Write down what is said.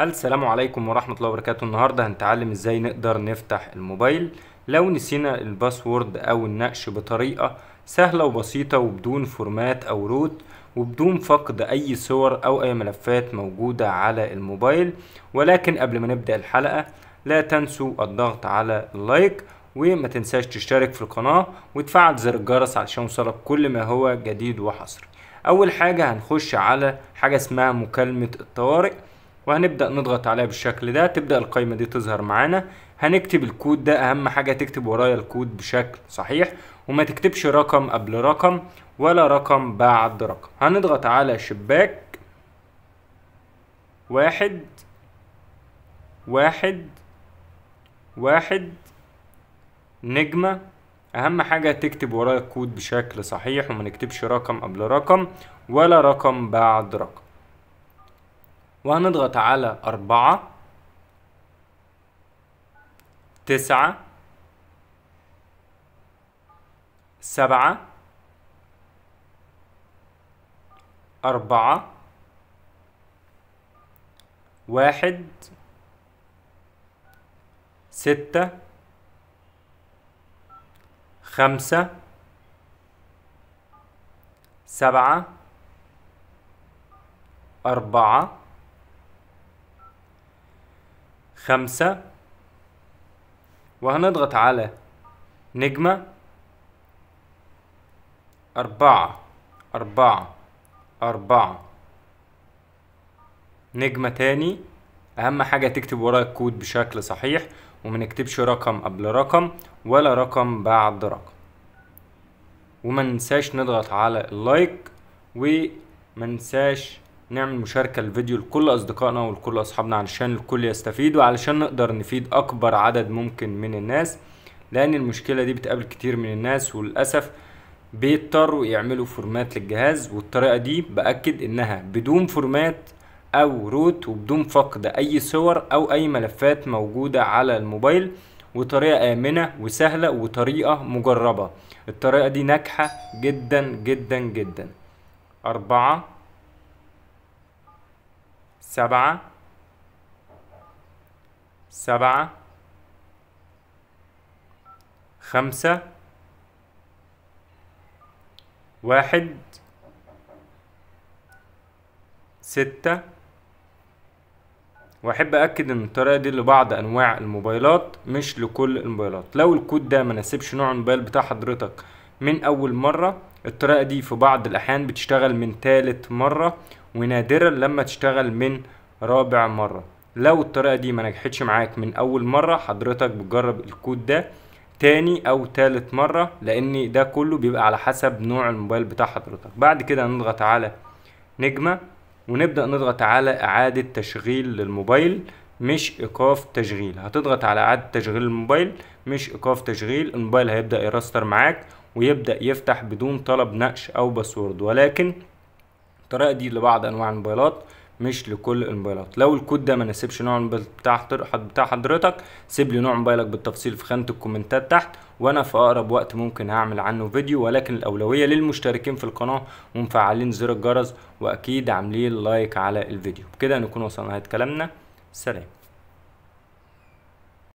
السلام عليكم ورحمة الله وبركاته النهاردة هنتعلم ازاي نقدر نفتح الموبايل لو نسينا الباسورد او النقش بطريقة سهلة وبسيطة وبدون فورمات او روت وبدون فقد اي صور او اي ملفات موجودة على الموبايل ولكن قبل ما نبدأ الحلقة لا تنسوا الضغط على اللايك وما تنساش تشترك في القناة وتفعل زر الجرس علشان يوصلك كل ما هو جديد وحصري اول حاجة هنخش على حاجة اسمها مكالمة الطوارئ وهنبدأ نضغط عليها بالشكل ده تبدأ القايمة دي تظهر معانا هنكتب الكود ده أهم حاجة تكتب ورايا الكود بشكل صحيح وما تكتبش رقم قبل رقم ولا رقم بعد رقم هنضغط على شباك واحد واحد واحد نجمة أهم حاجة تكتب ورايا الكود بشكل صحيح وما نكتبش رقم قبل رقم ولا رقم بعد رقم وهنضغط على أربعة تسعة سبعة أربعة واحد ستة خمسة سبعة أربعة خمسة وهنضغط على نجمة أربعة أربعة أربعة نجمة تاني أهم حاجة تكتب وراء الكود بشكل صحيح ومنكتبش رقم قبل رقم ولا رقم بعد رقم ومنساش نضغط على اللايك ومنساش نعمل مشاركة الفيديو لكل أصدقائنا ولكل أصحابنا علشان الكل يستفيد وعلشان نقدر نفيد أكبر عدد ممكن من الناس لأن المشكلة دي بتقابل كتير من الناس وللأسف بيضطروا يعملوا فورمات للجهاز والطريقة دي بأكد إنها بدون فورمات أو روت وبدون فقد أي صور أو أي ملفات موجودة على الموبايل وطريقة آمنة وسهلة وطريقة مجربة الطريقة دي ناجحة جدا جدا جدا أربعة سبعة سبعة خمسة واحد ستة واحب اكد ان الطريقه دي لبعض انواع الموبايلات مش لكل الموبايلات لو الكود ده مناسبش نوع الموبايل بتاع حضرتك من اول مره الطريقه دي في بعض الاحيان بتشتغل من تالت مره ونادرا لما تشتغل من رابع مرة لو الطريقة دي ما نجحتش معاك من اول مرة حضرتك بتجرب الكود ده تاني او تالت مرة لان ده كله بيبقى على حسب نوع الموبايل بتاع حضرتك بعد كده نضغط على نجمة ونبدأ نضغط على اعادة تشغيل للموبايل مش ايقاف تشغيل هتضغط على اعادة تشغيل الموبايل مش ايقاف تشغيل الموبايل هيبدأ يرستر معاك ويبدأ يفتح بدون طلب نقش او باسورد ولكن الطريقه دي لبعض انواع الموبايلات مش لكل الموبايلات لو الكود ده ما ناسبش نوع الموبايل بتاع بتاع حضرتك سيب لي نوع موبايلك بالتفصيل في خانه الكومنتات تحت وانا في اقرب وقت ممكن هعمل عنه فيديو ولكن الاولويه للمشتركين في القناه ومفعلين زر الجرس واكيد عاملين لايك على الفيديو بكده نكون وصلنا لنهايه كلامنا سلام